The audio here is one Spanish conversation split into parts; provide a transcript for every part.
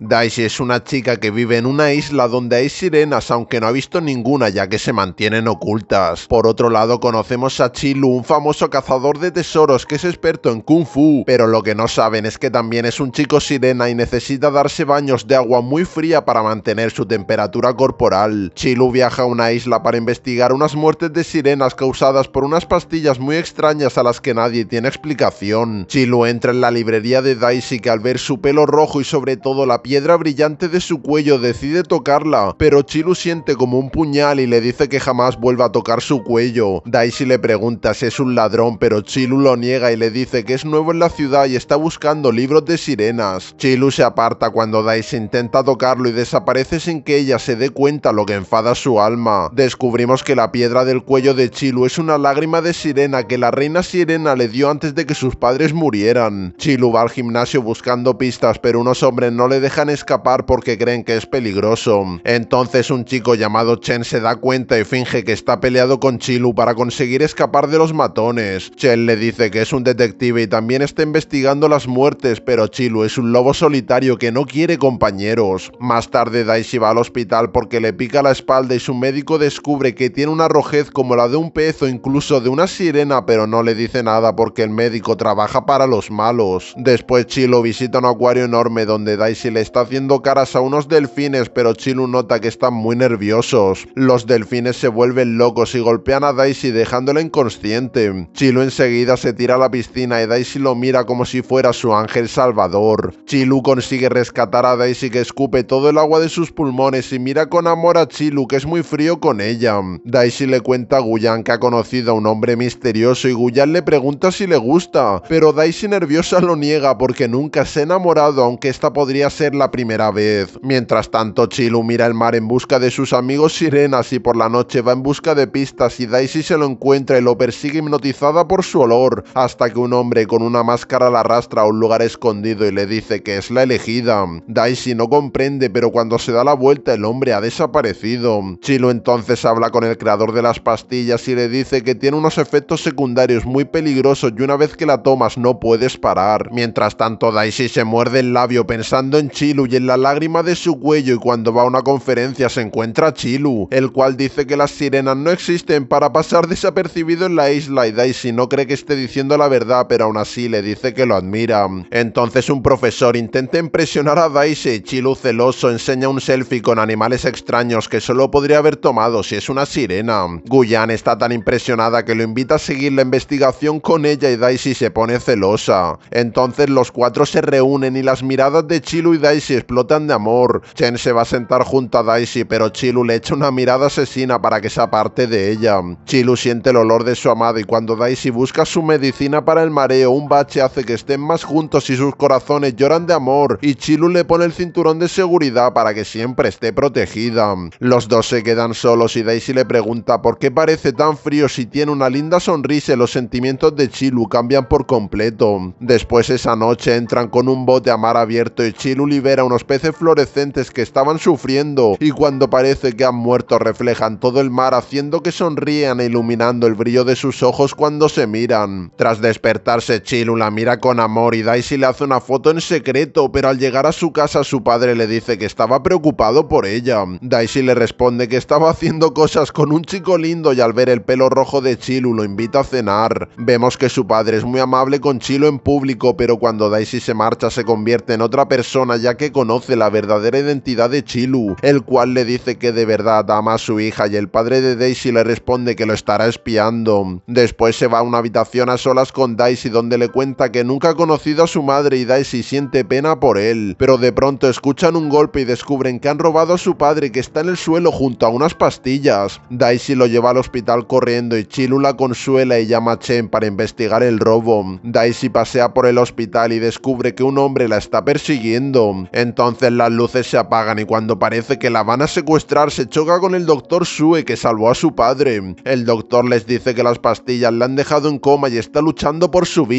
Daisy es una chica que vive en una isla donde hay sirenas, aunque no ha visto ninguna ya que se mantienen ocultas. Por otro lado, conocemos a Chilu, un famoso cazador de tesoros que es experto en kung fu, pero lo que no saben es que también es un chico sirena y necesita darse baños de agua muy fría para mantener su temperatura corporal. Chilu viaja a una isla para investigar unas muertes de sirenas causadas por unas pastillas muy extrañas a las que nadie tiene explicación. Chilu entra en la librería de Daisy que al ver su pelo rojo y sobre todo la piedra brillante de su cuello, decide tocarla, pero Chilu siente como un puñal y le dice que jamás vuelva a tocar su cuello. Daisy le pregunta si es un ladrón, pero Chilu lo niega y le dice que es nuevo en la ciudad y está buscando libros de sirenas. Chilu se aparta cuando Daisy intenta tocarlo y desaparece sin que ella se dé cuenta lo que enfada su alma. Descubrimos que la piedra del cuello de Chilu es una lágrima de sirena que la reina sirena le dio antes de que sus padres murieran. Chilu va al gimnasio buscando pistas, pero unos hombres no le dejan escapar porque creen que es peligroso. Entonces un chico llamado Chen se da cuenta y finge que está peleado con Chilu para conseguir escapar de los matones. Chen le dice que es un detective y también está investigando las muertes, pero Chilu es un lobo solitario que no quiere compañeros. Más tarde Daisy va al hospital porque le pica la espalda y su médico descubre que tiene una rojez como la de un pez o incluso de una sirena, pero no le dice nada porque el médico trabaja para los malos. Después Chilo visita un acuario enorme donde Daisy le está haciendo caras a unos delfines, pero Chilu nota que están muy nerviosos. Los delfines se vuelven locos y golpean a Daisy dejándola inconsciente. Chilu enseguida se tira a la piscina y Daisy lo mira como si fuera su ángel salvador. Chilu consigue rescatar a Daisy que escupe todo el agua de sus pulmones y mira con amor a Chilu que es muy frío con ella. Daisy le cuenta a Guyan que ha conocido a un hombre misterioso y Guyan le pregunta si le gusta, pero Daisy nerviosa lo niega porque nunca se ha enamorado aunque esta podría ser la primera vez. Mientras tanto, Chilo mira el mar en busca de sus amigos sirenas y por la noche va en busca de pistas y Daisy se lo encuentra y lo persigue hipnotizada por su olor, hasta que un hombre con una máscara la arrastra a un lugar escondido y le dice que es la elegida. Daisy no comprende, pero cuando se da la vuelta el hombre ha desaparecido. Chilo entonces habla con el creador de las pastillas y le dice que tiene unos efectos secundarios muy peligrosos y una vez que la tomas no puedes parar. Mientras tanto, Daisy se muerde el labio pensando en Chilu en la lágrima de su cuello y cuando va a una conferencia se encuentra a Chilu, el cual dice que las sirenas no existen para pasar desapercibido en la isla y Daisy no cree que esté diciendo la verdad, pero aún así le dice que lo admira. Entonces un profesor intenta impresionar a Daisy, Chilu celoso enseña un selfie con animales extraños que solo podría haber tomado si es una sirena. Guyan está tan impresionada que lo invita a seguir la investigación con ella y Daisy se pone celosa. Entonces los cuatro se reúnen y las miradas de Chilu y Daisy y explotan de amor. Chen se va a sentar junto a Daisy, pero Chilu le echa una mirada asesina para que se aparte de ella. Chilu siente el olor de su amada y cuando Daisy busca su medicina para el mareo, un bache hace que estén más juntos y sus corazones lloran de amor y Chilu le pone el cinturón de seguridad para que siempre esté protegida. Los dos se quedan solos y Daisy le pregunta por qué parece tan frío si tiene una linda sonrisa y los sentimientos de Chilu cambian por completo. Después esa noche entran con un bote a mar abierto y Chilu libera a unos peces fluorescentes que estaban sufriendo y cuando parece que han muerto reflejan todo el mar haciendo que sonrían e iluminando el brillo de sus ojos cuando se miran. Tras despertarse, Chilu la mira con amor y Daisy le hace una foto en secreto, pero al llegar a su casa su padre le dice que estaba preocupado por ella. Daisy le responde que estaba haciendo cosas con un chico lindo y al ver el pelo rojo de Chilu lo invita a cenar. Vemos que su padre es muy amable con Chilu en público, pero cuando Daisy se marcha se convierte en otra persona y, que conoce la verdadera identidad de Chilu, el cual le dice que de verdad ama a su hija y el padre de Daisy le responde que lo estará espiando. Después se va a una habitación a solas con Daisy donde le cuenta que nunca ha conocido a su madre y Daisy siente pena por él, pero de pronto escuchan un golpe y descubren que han robado a su padre que está en el suelo junto a unas pastillas. Daisy lo lleva al hospital corriendo y Chilu la consuela y llama a Chen para investigar el robo. Daisy pasea por el hospital y descubre que un hombre la está persiguiendo. Entonces las luces se apagan y cuando parece que la van a secuestrar se choca con el doctor Sue que salvó a su padre. El doctor les dice que las pastillas la han dejado en coma y está luchando por su vida.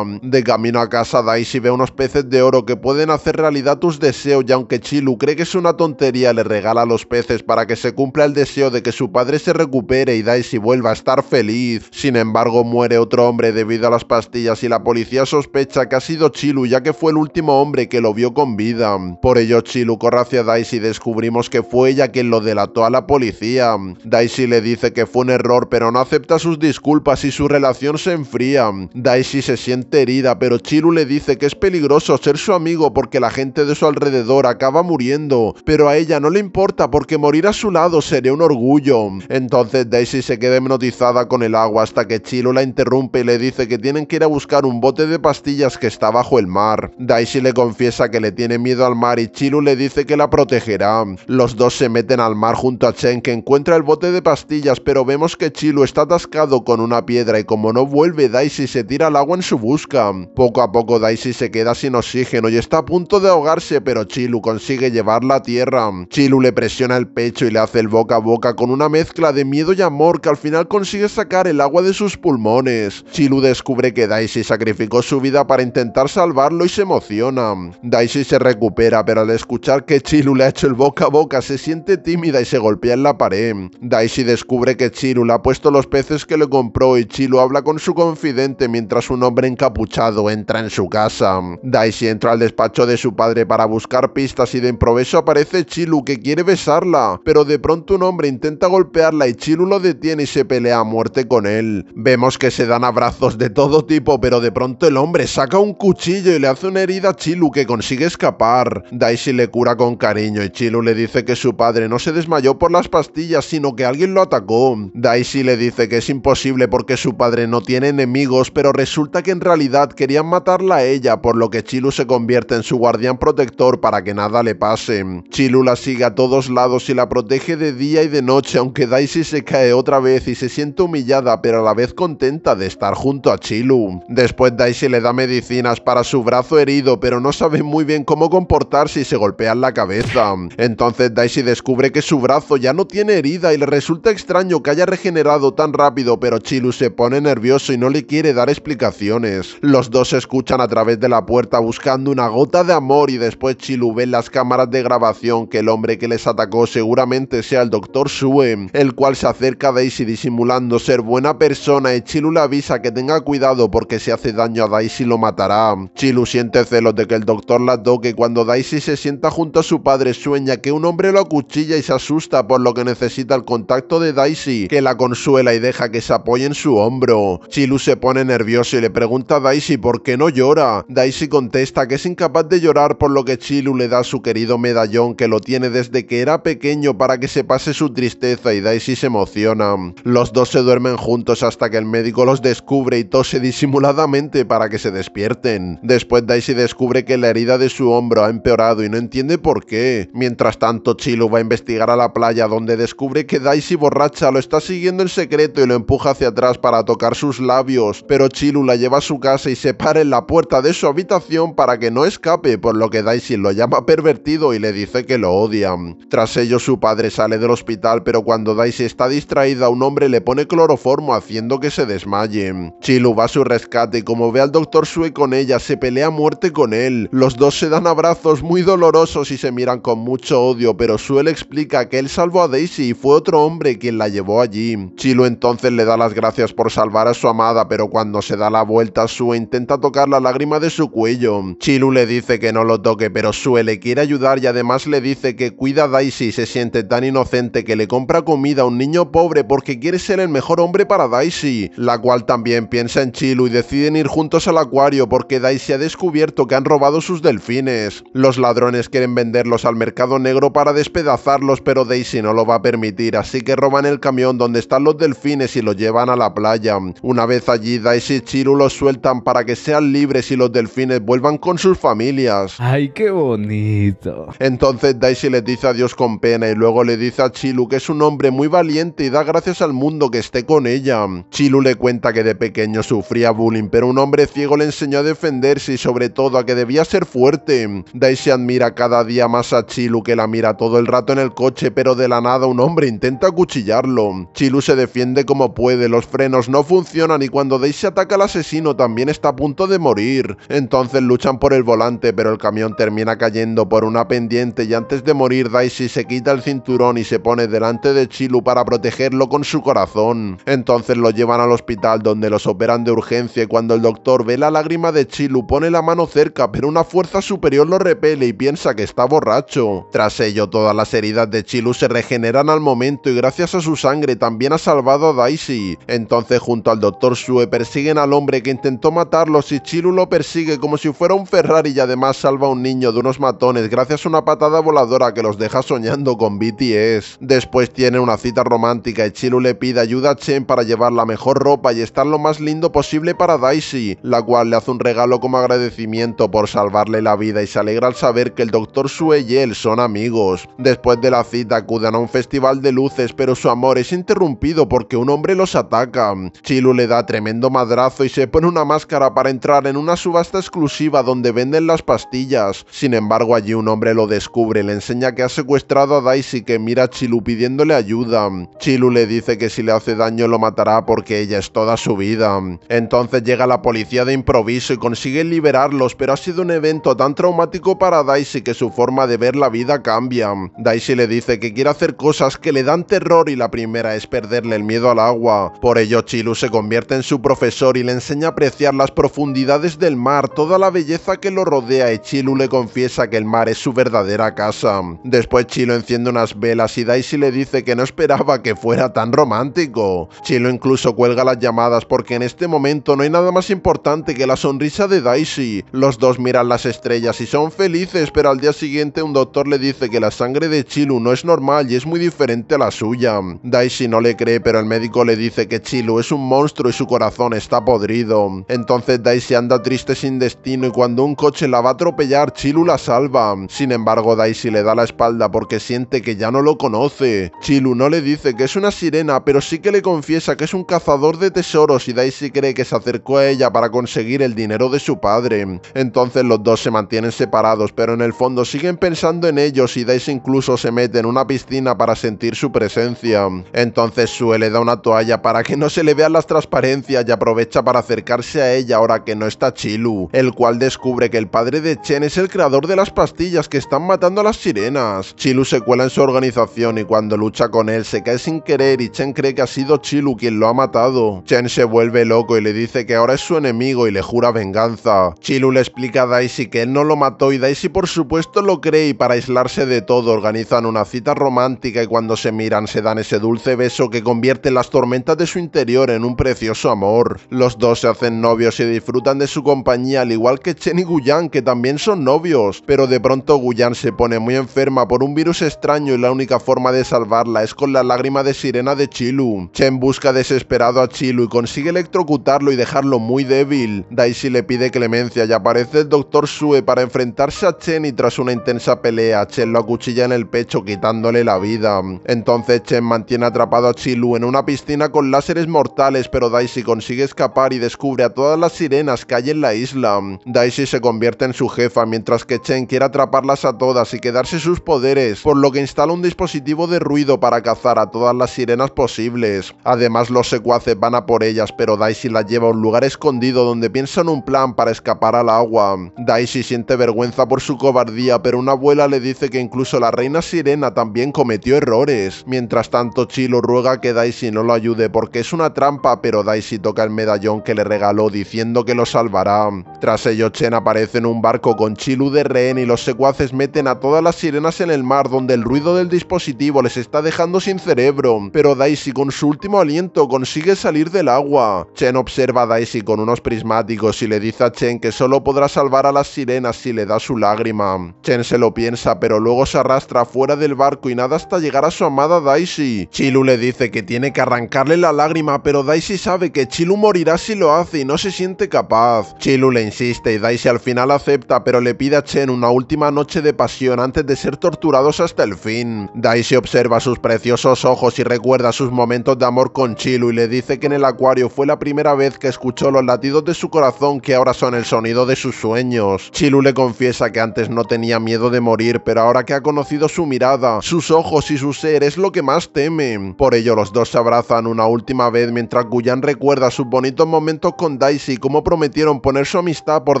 De camino a casa Daisy ve unos peces de oro que pueden hacer realidad tus deseos y aunque Chilu cree que es una tontería le regala los peces para que se cumpla el deseo de que su padre se recupere y Daisy vuelva a estar feliz. Sin embargo muere otro hombre debido a las pastillas y la policía sospecha que ha sido Chilu ya que fue el último hombre que lo vio con vida. Por ello, Chilu corre hacia Daisy y descubrimos que fue ella quien lo delató a la policía. Daisy le dice que fue un error, pero no acepta sus disculpas y su relación se enfría. Daisy se siente herida, pero Chilu le dice que es peligroso ser su amigo porque la gente de su alrededor acaba muriendo, pero a ella no le importa porque morir a su lado sería un orgullo. Entonces Daisy se queda hipnotizada con el agua hasta que Chilu la interrumpe y le dice que tienen que ir a buscar un bote de pastillas que está bajo el mar. Daisy le confiesa que le tiene miedo al mar y Chilu le dice que la protegerá. Los dos se meten al mar junto a Chen que encuentra el bote de pastillas pero vemos que Chilu está atascado con una piedra y como no vuelve Daisy se tira al agua en su busca. Poco a poco Daisy se queda sin oxígeno y está a punto de ahogarse pero Chilu consigue llevarla a tierra. Chilu le presiona el pecho y le hace el boca a boca con una mezcla de miedo y amor que al final consigue sacar el agua de sus pulmones. Chilu descubre que Daisy sacrificó su vida para intentar salvarlo y se emociona. Daisy se recuerda pero al escuchar que Chilu le ha hecho el boca a boca, se siente tímida y se golpea en la pared. Daisy descubre que Chilu le ha puesto los peces que le compró y Chilu habla con su confidente mientras un hombre encapuchado entra en su casa. Daisy entra al despacho de su padre para buscar pistas y de improviso aparece Chilu que quiere besarla, pero de pronto un hombre intenta golpearla y Chilu lo detiene y se pelea a muerte con él. Vemos que se dan abrazos de todo tipo, pero de pronto el hombre saca un cuchillo y le hace una herida a Chilu que consigue escapar. Daisy le cura con cariño y Chilu le dice que su padre no se desmayó por las pastillas, sino que alguien lo atacó. Daisy le dice que es imposible porque su padre no tiene enemigos, pero resulta que en realidad querían matarla a ella, por lo que Chilu se convierte en su guardián protector para que nada le pase. Chilu la sigue a todos lados y la protege de día y de noche, aunque Daisy se cae otra vez y se siente humillada, pero a la vez contenta de estar junto a Chilu. Después Daisy le da medicinas para su brazo herido, pero no sabe muy bien cómo comportar si se golpean la cabeza. Entonces Daisy descubre que su brazo ya no tiene herida y le resulta extraño que haya regenerado tan rápido, pero Chilu se pone nervioso y no le quiere dar explicaciones. Los dos se escuchan a través de la puerta buscando una gota de amor y después Chilu ve en las cámaras de grabación que el hombre que les atacó seguramente sea el Dr. Sue, el cual se acerca a Daisy disimulando ser buena persona y Chilu le avisa que tenga cuidado porque si hace daño a Daisy lo matará. Chilu siente celos de que el doctor la toque cuando cuando Daisy se sienta junto a su padre, sueña que un hombre lo acuchilla y se asusta, por lo que necesita el contacto de Daisy, que la consuela y deja que se apoye en su hombro. Chilu se pone nervioso y le pregunta a Daisy por qué no llora. Daisy contesta que es incapaz de llorar, por lo que Chilu le da su querido medallón que lo tiene desde que era pequeño para que se pase su tristeza y Daisy se emociona. Los dos se duermen juntos hasta que el médico los descubre y tose disimuladamente para que se despierten. Después Daisy descubre que la herida de su hombro ha empeorado y no entiende por qué. Mientras tanto, Chilu va a investigar a la playa donde descubre que Daisy borracha lo está siguiendo en secreto y lo empuja hacia atrás para tocar sus labios, pero Chilu la lleva a su casa y se para en la puerta de su habitación para que no escape, por lo que Daisy lo llama pervertido y le dice que lo odian. Tras ello su padre sale del hospital, pero cuando Daisy está distraída un hombre le pone cloroformo haciendo que se desmaye. Chilu va a su rescate y como ve al doctor Sue con ella se pelea a muerte con él. Los dos se dan a brazos muy dolorosos y se miran con mucho odio, pero Suel explica que él salvó a Daisy y fue otro hombre quien la llevó allí. Chilo entonces le da las gracias por salvar a su amada, pero cuando se da la vuelta, Sue intenta tocar la lágrima de su cuello. Chilu le dice que no lo toque, pero Sue le quiere ayudar y además le dice que cuida a Daisy y se siente tan inocente que le compra comida a un niño pobre porque quiere ser el mejor hombre para Daisy, la cual también piensa en Chilu y deciden ir juntos al acuario porque Daisy ha descubierto que han robado sus delfines. Los ladrones quieren venderlos al mercado negro para despedazarlos, pero Daisy no lo va a permitir, así que roban el camión donde están los delfines y lo llevan a la playa. Una vez allí, Daisy y Chilu los sueltan para que sean libres y los delfines vuelvan con sus familias. ¡Ay, qué bonito! Entonces Daisy les dice adiós con pena y luego le dice a Chilu que es un hombre muy valiente y da gracias al mundo que esté con ella. Chilu le cuenta que de pequeño sufría bullying, pero un hombre ciego le enseñó a defenderse y sobre todo a que debía ser fuerte. Daisy admira cada día más a Chilu que la mira todo el rato en el coche, pero de la nada un hombre intenta acuchillarlo. Chilu se defiende como puede, los frenos no funcionan y cuando Daisy ataca al asesino también está a punto de morir. Entonces luchan por el volante, pero el camión termina cayendo por una pendiente y antes de morir Daisy se quita el cinturón y se pone delante de Chilu para protegerlo con su corazón. Entonces lo llevan al hospital donde los operan de urgencia y cuando el doctor ve la lágrima de Chilu pone la mano cerca, pero una fuerza superior lo repele y piensa que está borracho. Tras ello, todas las heridas de Chilu se regeneran al momento y gracias a su sangre también ha salvado a Daisy. Entonces, junto al Dr. Sue, persiguen al hombre que intentó matarlos y Chilu lo persigue como si fuera un Ferrari y además salva a un niño de unos matones gracias a una patada voladora que los deja soñando con BTS. Después tiene una cita romántica y Chilu le pide ayuda a Chen para llevar la mejor ropa y estar lo más lindo posible para Daisy, la cual le hace un regalo como agradecimiento por salvarle la vida y alegra al saber que el doctor Sue y él son amigos. Después de la cita acuden a un festival de luces, pero su amor es interrumpido porque un hombre los ataca. Chilu le da tremendo madrazo y se pone una máscara para entrar en una subasta exclusiva donde venden las pastillas. Sin embargo, allí un hombre lo descubre, le enseña que ha secuestrado a Daisy que mira a Chilu pidiéndole ayuda. Chilu le dice que si le hace daño lo matará porque ella es toda su vida. Entonces llega la policía de improviso y consigue liberarlos, pero ha sido un evento tan traumático para Daisy que su forma de ver la vida cambia. Daisy le dice que quiere hacer cosas que le dan terror y la primera es perderle el miedo al agua. Por ello Chilu se convierte en su profesor y le enseña a apreciar las profundidades del mar, toda la belleza que lo rodea y Chilu le confiesa que el mar es su verdadera casa. Después Chilu enciende unas velas y Daisy le dice que no esperaba que fuera tan romántico. Chilu incluso cuelga las llamadas porque en este momento no hay nada más importante que la sonrisa de Daisy. Los dos miran las estrellas y son son felices, pero al día siguiente un doctor le dice que la sangre de Chilu no es normal y es muy diferente a la suya. Daisy no le cree, pero el médico le dice que Chilu es un monstruo y su corazón está podrido. Entonces Daisy anda triste sin destino y cuando un coche la va a atropellar, Chilu la salva. Sin embargo, Daisy le da la espalda porque siente que ya no lo conoce. Chilu no le dice que es una sirena, pero sí que le confiesa que es un cazador de tesoros y Daisy cree que se acercó a ella para conseguir el dinero de su padre. Entonces los dos se mantienen separados parados pero en el fondo siguen pensando en ellos y Daisy incluso se mete en una piscina para sentir su presencia. Entonces Sue le da una toalla para que no se le vean las transparencias y aprovecha para acercarse a ella ahora que no está Chilu, el cual descubre que el padre de Chen es el creador de las pastillas que están matando a las sirenas. Chilu se cuela en su organización y cuando lucha con él se cae sin querer y Chen cree que ha sido Chilu quien lo ha matado. Chen se vuelve loco y le dice que ahora es su enemigo y le jura venganza. Chilu le explica a Daisy que él no lo mató y Daisy por supuesto lo cree y para aislarse de todo organizan una cita romántica y cuando se miran se dan ese dulce beso que convierte las tormentas de su interior en un precioso amor. Los dos se hacen novios y disfrutan de su compañía al igual que Chen y Guyan que también son novios, pero de pronto Guyan se pone muy enferma por un virus extraño y la única forma de salvarla es con la lágrima de sirena de Chilu. Chen busca desesperado a Chilu y consigue electrocutarlo y dejarlo muy débil. Daisy le pide clemencia y aparece el doctor Sue para enfrentar enfrentarse a Chen y tras una intensa pelea, Chen lo acuchilla en el pecho quitándole la vida. Entonces Chen mantiene atrapado a Chilu en una piscina con láseres mortales, pero Daisy consigue escapar y descubre a todas las sirenas que hay en la isla. Daisy se convierte en su jefa mientras que Chen quiere atraparlas a todas y quedarse sus poderes, por lo que instala un dispositivo de ruido para cazar a todas las sirenas posibles. Además los secuaces van a por ellas, pero Daisy las lleva a un lugar escondido donde piensan un plan para escapar al agua. Daisy siente vergüenza vergüenza por su cobardía, pero una abuela le dice que incluso la reina sirena también cometió errores. Mientras tanto, Chilo ruega que Daisy no lo ayude porque es una trampa, pero Daisy toca el medallón que le regaló diciendo que lo salvará. Tras ello, Chen aparece en un barco con Chilu de rehén y los secuaces meten a todas las sirenas en el mar donde el ruido del dispositivo les está dejando sin cerebro, pero Daisy con su último aliento consigue salir del agua. Chen observa a Daisy con unos prismáticos y le dice a Chen que solo podrá salvar a las sirenas si le da su lágrima. Chen se lo piensa, pero luego se arrastra fuera del barco y nada hasta llegar a su amada Daisy. Chilu le dice que tiene que arrancarle la lágrima, pero Daisy sabe que Chilu morirá si lo hace y no se siente capaz. Chilu le insiste y Daisy al final acepta, pero le pide a Chen una última noche de pasión antes de ser torturados hasta el fin. Daisy observa sus preciosos ojos y recuerda sus momentos de amor con Chilu y le dice que en el acuario fue la primera vez que escuchó los latidos de su corazón que ahora son el sonido de sus sueños. Chilu le confiesa que antes no tenía miedo de morir, pero ahora que ha conocido su mirada, sus ojos y su ser es lo que más teme. Por ello los dos se abrazan una última vez mientras Guyan recuerda sus bonitos momentos con Daisy, cómo prometieron poner su amistad por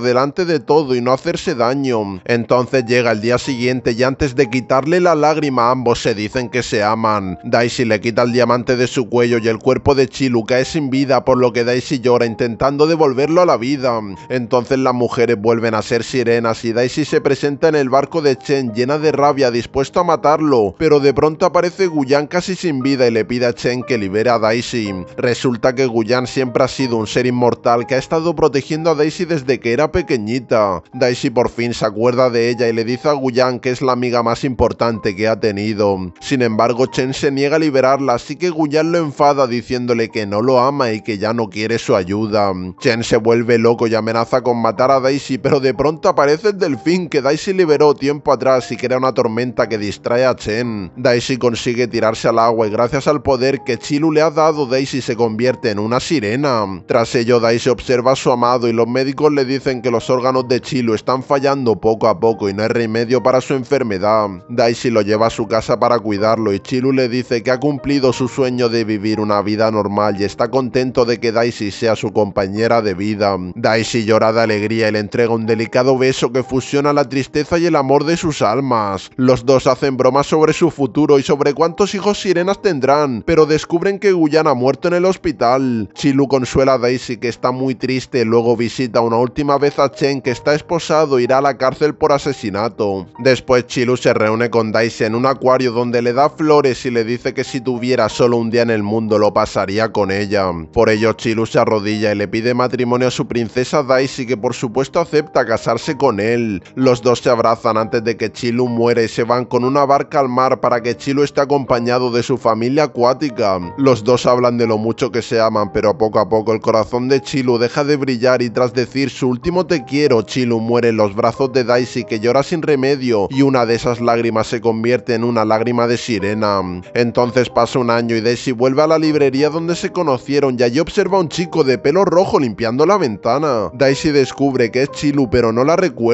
delante de todo y no hacerse daño. Entonces llega el día siguiente y antes de quitarle la lágrima ambos se dicen que se aman. Daisy le quita el diamante de su cuello y el cuerpo de Chilu cae sin vida por lo que Daisy llora intentando devolverlo a la vida. Entonces las mujeres vuelven a ser sirenas y Daisy se presenta en el barco de Chen llena de rabia, dispuesta a matarlo, pero de pronto aparece Guyan casi sin vida y le pide a Chen que libere a Daisy. Resulta que Guyan siempre ha sido un ser inmortal que ha estado protegiendo a Daisy desde que era pequeñita. Daisy por fin se acuerda de ella y le dice a Guyan que es la amiga más importante que ha tenido. Sin embargo, Chen se niega a liberarla, así que Guyan lo enfada diciéndole que no lo ama y que ya no quiere su ayuda. Chen se vuelve loco y amenaza con matar a Daisy, pero de pronto aparece del fin que Daisy liberó tiempo atrás y crea una tormenta que distrae a Chen, Daisy consigue tirarse al agua y gracias al poder que Chilu le ha dado, Daisy se convierte en una sirena. Tras ello, Daisy observa a su amado y los médicos le dicen que los órganos de Chilu están fallando poco a poco y no hay remedio para su enfermedad. Daisy lo lleva a su casa para cuidarlo y Chilu le dice que ha cumplido su sueño de vivir una vida normal y está contento de que Daisy sea su compañera de vida. Daisy llora de alegría y le entrega un delicado beso que fusiona la tristeza y el amor de sus almas. Los dos hacen bromas sobre su futuro y sobre cuántos hijos sirenas tendrán, pero descubren que Guyan ha muerto en el hospital. Chilu consuela a Daisy que está muy triste, luego visita una última vez a Chen que está esposado e irá a la cárcel por asesinato. Después Chilu se reúne con Daisy en un acuario donde le da flores y le dice que si tuviera solo un día en el mundo lo pasaría con ella. Por ello Chilu se arrodilla y le pide matrimonio a su princesa Daisy que por supuesto acepta casarse con él. Los dos se abrazan antes de que Chilu muere y se van con una barca al mar para que Chilu esté acompañado de su familia acuática. Los dos hablan de lo mucho que se aman, pero poco a poco el corazón de Chilu deja de brillar y tras decir su último te quiero, Chilu muere en los brazos de Daisy que llora sin remedio y una de esas lágrimas se convierte en una lágrima de sirena. Entonces pasa un año y Daisy vuelve a la librería donde se conocieron y allí observa a un chico de pelo rojo limpiando la ventana. Daisy descubre que es Chilu pero no la recuerda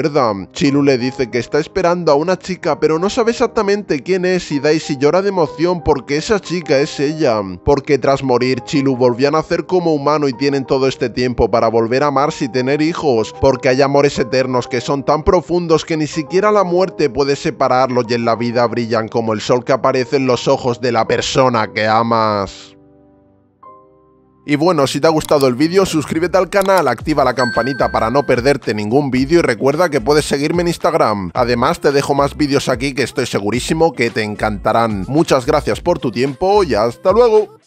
Chilu le dice que está esperando a una chica, pero no sabe exactamente quién es y Daisy llora de emoción porque esa chica es ella. Porque tras morir, Chilu volvió a nacer como humano y tienen todo este tiempo para volver a amarse y tener hijos, porque hay amores eternos que son tan profundos que ni siquiera la muerte puede separarlos y en la vida brillan como el sol que aparece en los ojos de la persona que amas. Y bueno, si te ha gustado el vídeo, suscríbete al canal, activa la campanita para no perderte ningún vídeo y recuerda que puedes seguirme en Instagram. Además, te dejo más vídeos aquí que estoy segurísimo que te encantarán. Muchas gracias por tu tiempo y hasta luego.